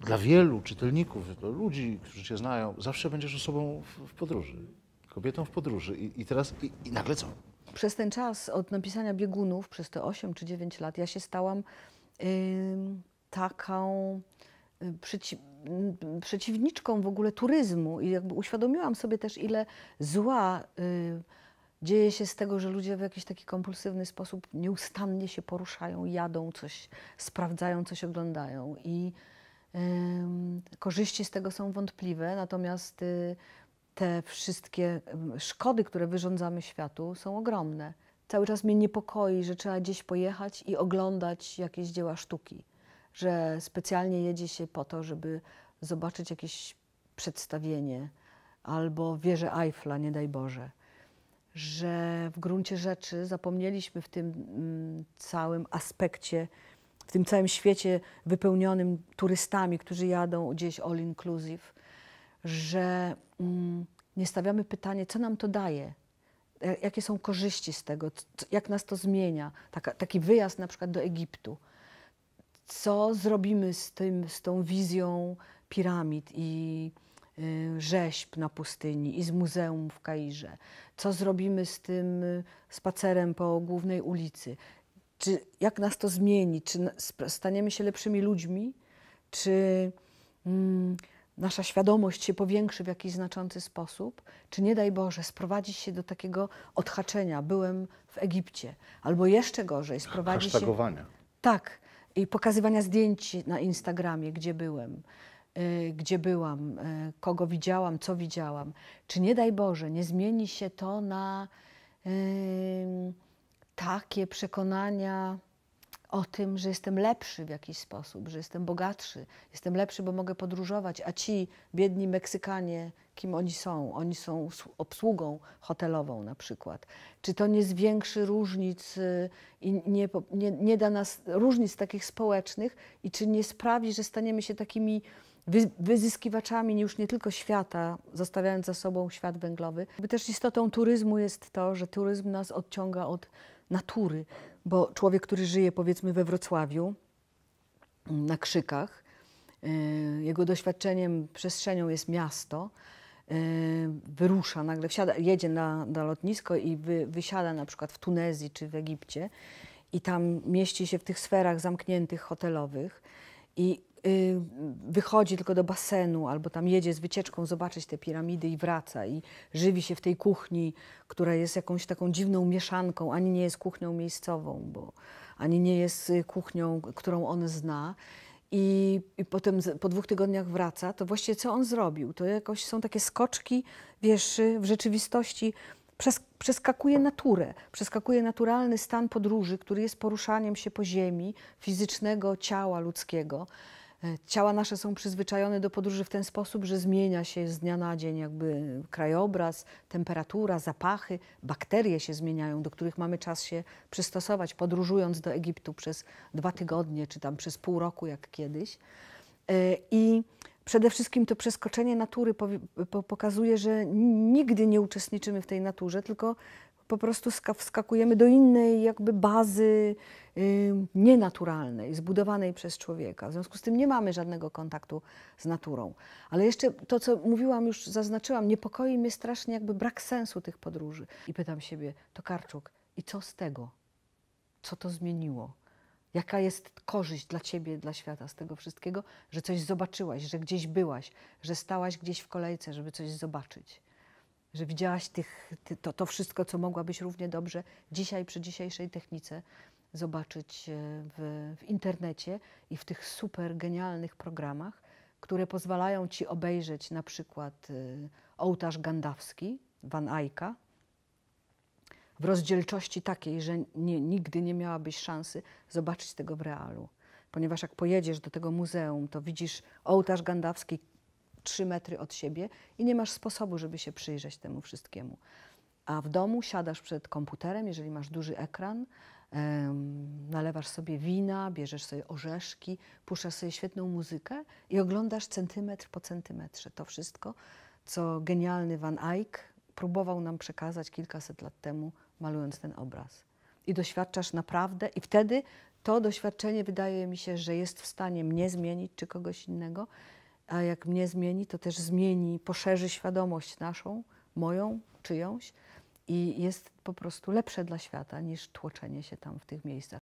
dla wielu czytelników, ludzi, którzy cię znają, zawsze będziesz osobą w, podróży, kobietą w podróży. I, i teraz, i, i nagle co? Przez ten czas od napisania biegunów, przez te 8 czy 9 lat, ja się stałam yy, taką y, przeci y, przeciwniczką w ogóle turyzmu i jakby uświadomiłam sobie też, ile zła y, dzieje się z tego, że ludzie w jakiś taki kompulsywny sposób nieustannie się poruszają, jadą coś, sprawdzają, coś oglądają. I Korzyści z tego są wątpliwe, natomiast y, te wszystkie szkody, które wyrządzamy światu, są ogromne. Cały czas mnie niepokoi, że trzeba gdzieś pojechać i oglądać jakieś dzieła sztuki, że specjalnie jedzie się po to, żeby zobaczyć jakieś przedstawienie albo wieżę Eiffla, nie daj Boże. Że w gruncie rzeczy zapomnieliśmy w tym mm, całym aspekcie w tym całym świecie wypełnionym turystami, którzy jadą gdzieś all inclusive, że mm, nie stawiamy pytanie, co nam to daje, e, jakie są korzyści z tego, jak nas to zmienia, Taka, taki wyjazd na przykład do Egiptu. Co zrobimy z, tym, z tą wizją piramid i y, rzeźb na pustyni i z muzeum w Kairze? Co zrobimy z tym y, spacerem po głównej ulicy? czy jak nas to zmieni, czy staniemy się lepszymi ludźmi, czy mm, nasza świadomość się powiększy w jakiś znaczący sposób, czy nie daj Boże, sprowadzi się do takiego odhaczenia, byłem w Egipcie, albo jeszcze gorzej, sprowadzi się... Tak, i pokazywania zdjęć na Instagramie, gdzie byłem, y, gdzie byłam, y, kogo widziałam, co widziałam. Czy nie daj Boże, nie zmieni się to na... Y, takie przekonania o tym, że jestem lepszy w jakiś sposób, że jestem bogatszy, jestem lepszy, bo mogę podróżować, a ci biedni Meksykanie, kim oni są? Oni są obsługą hotelową na przykład. Czy to nie zwiększy różnic y, i nie, nie, nie da nas różnic takich społecznych i czy nie sprawi, że staniemy się takimi wyzyskiwaczami już nie tylko świata, zostawiając za sobą świat węglowy. By też istotą turyzmu jest to, że turyzm nas odciąga od natury, bo człowiek, który żyje powiedzmy we Wrocławiu, na krzykach, e, jego doświadczeniem, przestrzenią jest miasto, e, wyrusza nagle, wsiada, jedzie na, na lotnisko i wy, wysiada na przykład w Tunezji czy w Egipcie i tam mieści się w tych sferach zamkniętych, hotelowych i Y, wychodzi tylko do basenu albo tam jedzie z wycieczką zobaczyć te piramidy i wraca i żywi się w tej kuchni, która jest jakąś taką dziwną mieszanką, ani nie jest kuchnią miejscową, bo ani nie jest y, kuchnią, którą on zna. I, i potem po dwóch tygodniach wraca, to właściwie co on zrobił? To jakoś są takie skoczki, wiesz, y, w rzeczywistości przeskakuje naturę, przeskakuje naturalny stan podróży, który jest poruszaniem się po ziemi, fizycznego ciała ludzkiego. E, ciała nasze są przyzwyczajone do podróży w ten sposób, że zmienia się z dnia na dzień jakby krajobraz, temperatura, zapachy, bakterie się zmieniają, do których mamy czas się przystosować, podróżując do Egiptu przez dwa tygodnie czy tam przez pół roku jak kiedyś. E, I przede wszystkim to przeskoczenie natury pokazuje, że nigdy nie uczestniczymy w tej naturze, tylko po prostu wskakujemy do innej jakby bazy y, nienaturalnej, zbudowanej przez człowieka. W związku z tym nie mamy żadnego kontaktu z naturą. Ale jeszcze to, co mówiłam, już zaznaczyłam, niepokoi mnie strasznie jakby brak sensu tych podróży. I pytam siebie, to Karczuk i co z tego? Co to zmieniło? Jaka jest korzyść dla ciebie, dla świata z tego wszystkiego, że coś zobaczyłaś, że gdzieś byłaś, że stałaś gdzieś w kolejce, żeby coś zobaczyć? że widziałaś tych, ty, to, to wszystko, co mogłabyś równie dobrze dzisiaj przy dzisiejszej technice zobaczyć e, w, w internecie i w tych super genialnych programach, które pozwalają ci obejrzeć na przykład y, ołtarz gandawski Van Eycka w rozdzielczości takiej, że nie, nigdy nie miałabyś szansy zobaczyć tego w realu. Ponieważ jak pojedziesz do tego muzeum, to widzisz ołtarz gandawski trzy metry od siebie i nie masz sposobu, żeby się przyjrzeć temu wszystkiemu. A w domu siadasz przed komputerem, jeżeli masz duży ekran, um, nalewasz sobie wina, bierzesz sobie orzeszki, puszczasz sobie świetną muzykę i oglądasz centymetr po centymetrze to wszystko, co genialny Van Eyck próbował nam przekazać kilkaset lat temu, malując ten obraz. I doświadczasz naprawdę, i wtedy to doświadczenie wydaje mi się, że jest w stanie mnie zmienić czy kogoś innego a jak mnie zmieni, to też zmieni, poszerzy świadomość naszą, moją, czyjąś i jest po prostu lepsze dla świata niż tłoczenie się tam w tych miejscach.